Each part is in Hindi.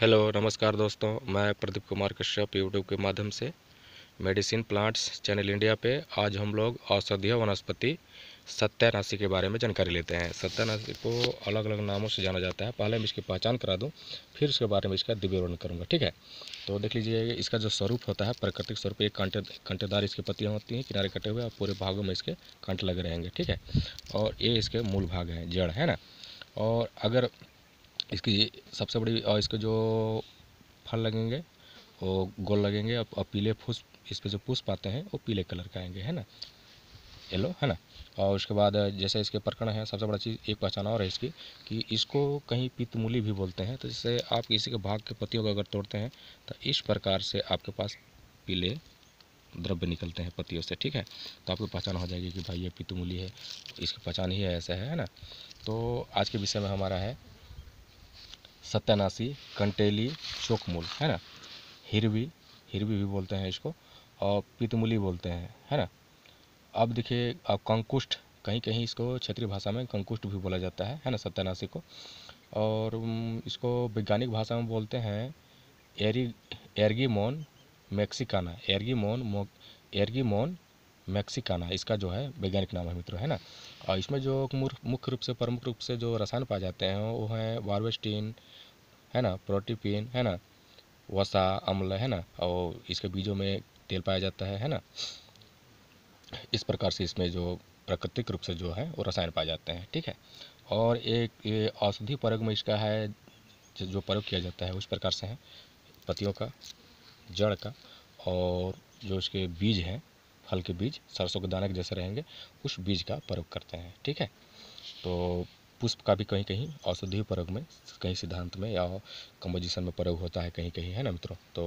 हेलो नमस्कार दोस्तों मैं प्रदीप कुमार कश्यप यूट्यूब के माध्यम से मेडिसिन प्लांट्स चैनल इंडिया पे आज हम लोग औषधीय वनस्पति सत्यानाशी के बारे में जानकारी लेते हैं सत्यानाशी को अलग अलग नामों से जाना जाता है पहले मैं इसकी पहचान करा दूं फिर उसके बारे में इसका दिव्यवरण करूंगा करूँगा ठीक है तो देख लीजिए इसका जो स्वरूप होता है प्राकृतिक स्वरूप एक कांटे कांटेदार इसकी पत्तियाँ होती हैं किनारे कटे हुए और पूरे भागों में इसके कांटे लगे रहेंगे ठीक है और ये इसके मूल भाग हैं जड़ है ना और अगर इसकी सबसे बड़ी और इसके जो फल लगेंगे वो गोल लगेंगे और पीले फूस इस पर जो पुष्प आते हैं वो पीले कलर के आएंगे है ना येलो है ना और उसके बाद जैसे इसके प्रकरण है सबसे बड़ा चीज़ एक पहचान और है इसकी कि इसको कहीं पीतमूली भी बोलते हैं तो जैसे आप किसी के भाग के पतियों को अगर तोड़ते हैं तो इस प्रकार से आपके पास पीले द्रव्य निकलते हैं पतियों से ठीक है तो आपको पहचान हो जाएगी कि भाई ये पीतमूली है इसकी पहचान ही ऐसा है, है ना तो आज के विषय में हमारा है सत्यानाशी कंटेली चोकमूल है ना हिरवी हिरवी भी बोलते हैं इसको और पितमुली बोलते हैं है ना अब देखिए अब कंकुष्ठ कहीं कहीं इसको क्षेत्रीय भाषा में कंकुष्ठ भी बोला जाता है है ना सत्यानाशी को और इसको वैज्ञानिक भाषा में बोलते हैं एरी एर्गीमोन मैक्सिकाना एर्गीमोन एर्गीमोन मैक्सिकाना इसका जो है वैज्ञानिक नाम है मित्रों है ना और इसमें जो मुख्य रूप से प्रमुख रूप से जो रसायन पाए जाते हैं वो हैं वार्वेस्टीन है ना प्रोटीपिन है ना वसा अम्ल है ना और इसके बीजों में तेल पाया जाता है है ना इस प्रकार से इसमें जो प्राकृतिक रूप से जो है वो रसायन पाए जाते हैं ठीक है और एक औषधि प्रयोग में इसका है जो प्रयोग किया जाता है उस प्रकार से है पतियों का जड़ का और जो इसके बीज हैं फल के बीज सरसों के दाने के जैसे रहेंगे उस बीज का प्रयोग करते हैं ठीक है तो पुष्प का भी कहीं कहीं औषधि प्रयोग में कहीं सिद्धांत में या कंपोजिशन में प्रयोग होता है कहीं कहीं है ना मित्रों तो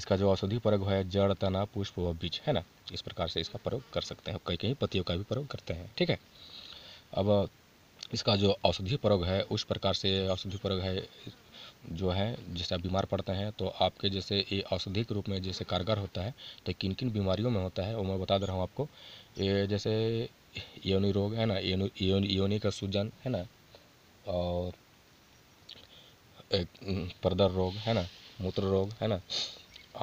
इसका जो औषधि प्रयोग है जड़ तना पुष्प व बीज है ना इस प्रकार से इसका प्रयोग कर सकते हैं कहीं कहीं पतियों का भी प्रयोग करते हैं ठीक है अब इसका जो औषधि प्रयोग है उस प्रकार से औषधि प्रयोग है जो है जैसे आप बीमार पड़ते हैं तो आपके जैसे ये औषधि के रूप में जैसे कारगर होता है तो किन किन बीमारियों में होता है वो मैं बता दे रहा हूँ आपको ये जैसे योनि रोग है ना योनि योनि का सूजन है ना और एक परदर रोग है ना मूत्र रोग है ना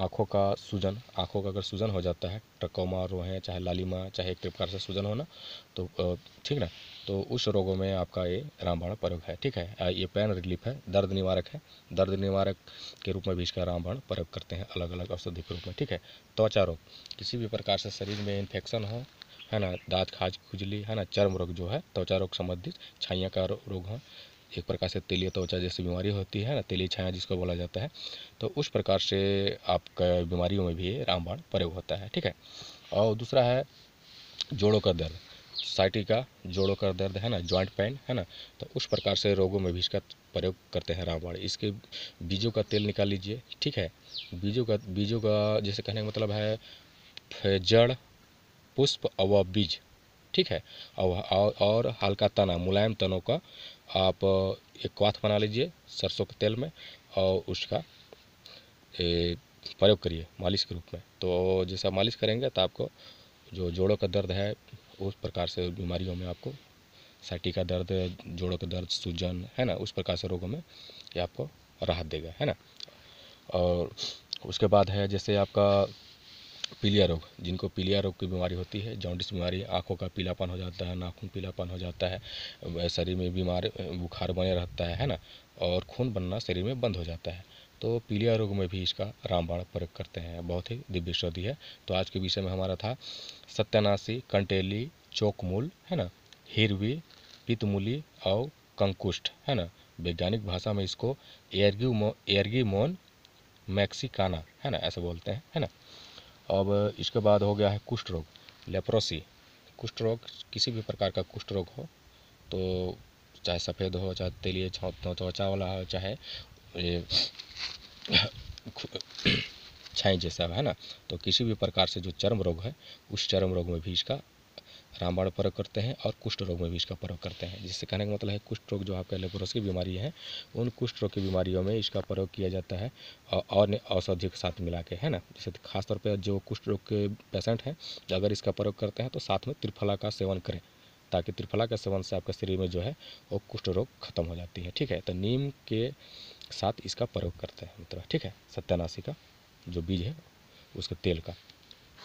आँखों का सूजन आँखों का अगर सूजन हो जाता है ट्रकोमा रोहें चाहे लालिमा चाहे एक प्रकार से सूजन होना तो ठीक ना तो उस रोगों में आपका ये रामबाण प्रयोग है ठीक है ये पेन रिलीफ है दर्द निवारक है दर्द निवारक के रूप में भी इसका रामबाण प्रयोग करते हैं अलग अलग औषधि के रूप में ठीक है त्वचा रोग किसी भी प्रकार से शरीर में इन्फेक्शन हो है ना दाँत खाज खुजली है ना चर्म रोग जो है त्वचा रोग संबंधित छाइया का रोग हो एक प्रकार से तेलीय त्वचा जैसी बीमारी होती है ना तेली छाया जिसको बोला जाता है तो उस प्रकार से आपका बीमारियों में भी रामबाण प्रयोग होता है ठीक है और दूसरा है जोड़ों का दर्द साइटी का जोड़ों का दर्द है ना जॉइंट पेन है ना तो उस प्रकार से रोगों में भी इसका प्रयोग करते हैं रामबाण इसके बीजों का तेल निकाल लीजिए ठीक है बीजों का बीजों का जैसे कहने का मतलब है जड़ पुष्प और बीज ठीक है और और हल्का तना मुलायम तनों का आप एक क्वाथ बना लीजिए सरसों के तेल में और उसका प्रयोग करिए मालिश के रूप में तो जैसा मालिश करेंगे तो आपको जो जोड़ों का दर्द है उस प्रकार से बीमारियों में आपको सटी का दर्द जोड़ों का दर्द सूजन है ना उस प्रकार से रोगों में ये आपको राहत देगा है ना और उसके बाद है जैसे आपका पीलिया रोग जिनको पीलिया रोग की बीमारी होती है जॉन्डिस बीमारी आँखों का पीलापन हो जाता है नाखून पीलापन हो जाता है शरीर में बीमार बुखार बने रहता है है ना और खून बनना शरीर में बंद हो जाता है तो पीलिया रोग में भी इसका रामबाण प्रयोग करते हैं बहुत ही दिव्य औषधि है तो आज के विषय में हमारा था सत्यानाशी कंटेली चौकमूल है ना हिरवी पितमूली और कंकुष्ठ है ना वैज्ञानिक भाषा में इसको एर्ग्यूमो एर्ग्यूमोन मैक्सिकाना है ना ऐसे बोलते हैं है ना अब इसके बाद हो गया है कुष्ठ रोग लेप्रोसी कुष्ठ रोग किसी भी प्रकार का कुष्ठ रोग हो तो चाहे सफ़ेद हो चाहे तेलिए तो त्वचा वाला हो चाहे ये छाई जैसा है ना तो किसी भी प्रकार से जो चर्म रोग है उस चर्म रोग में भी इसका रामबाण प्रयोग करते हैं और कुष्ठ रोग में भी इसका प्रयोग करते हैं जिससे कहने का मतलब है कुष्ठ रोग जो आपके लेप्रोस की बीमारी है उन कुष्ठ रोग की बीमारियों में इसका प्रयोग किया जाता है और औषधि के साथ मिला के है ना जैसे खासतौर पर जो कुष्ठ रोग के पेशेंट हैं अगर इसका प्रयोग करते हैं तो साथ में त्रिफला का सेवन करें ताकि त्रिफला के सेवन से आपके शरीर में जो है वो कुष्ठ रोग खत्म हो जाती है ठीक है तो नीम के साथ इसका प्रयोग करते हैं मित्र ठीक है सत्यानाशी का जो बीज है उसके तेल का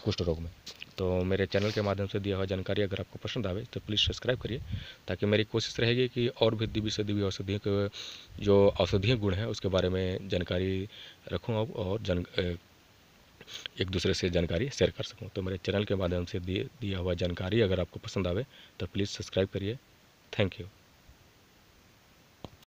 कुष्ठ रोग में तो मेरे चैनल के माध्यम से दिया हुआ जानकारी अगर आपको पसंद आवे तो प्लीज़ सब्सक्राइब करिए ताकि मेरी कोशिश रहेगी कि और भी दिव्य से दिव्य औषधियों के जो औषधीय गुण हैं उसके बारे में जानकारी रखूँ और जन एक दूसरे से जानकारी शेयर कर सकूँ तो मेरे चैनल के माध्यम से दिया हुआ जानकारी अगर आपको पसंद आवे तो प्लीज़ सब्सक्राइब करिए थैंक यू